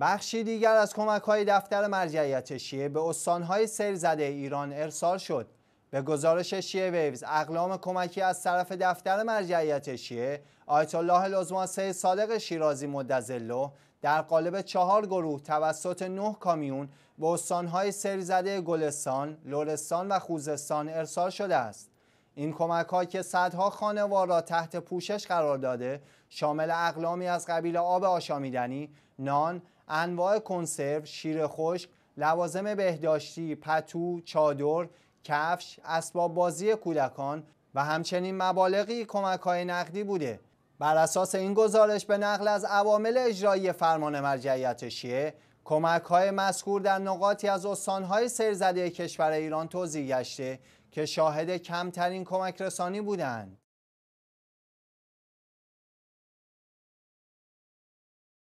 بخشی دیگر از کمک های دفتر مرجعیت شیعه به استانهای سیل زده ایران ارسال شد به گزارش شیعه ویوز اقلام کمکی از طرف دفتر مرجعیت شیعه آیت الله صادق شیرازی مدزلو در قالب چهار گروه توسط نه کامیون به استانهای سیل زده گلستان، لرستان و خوزستان ارسال شده است این کمک که صدها خانوار را تحت پوشش قرار داده شامل اقلامی از قبیل آب آشامیدنی، نان، انواع کنسرو، شیر خشک، لوازم بهداشتی، پتو، چادر، کفش، اسباب بازی کودکان و همچنین مبالغی کمک های نقدی بوده. بر اساس این گزارش به نقل از عوامل اجرایی فرمان مرجعیت شیعه کمک های مذکور در نقاطی از استانهای سرزده کشور ایران توضیح گشته که شاهد کمترین کمک رسانی بودند.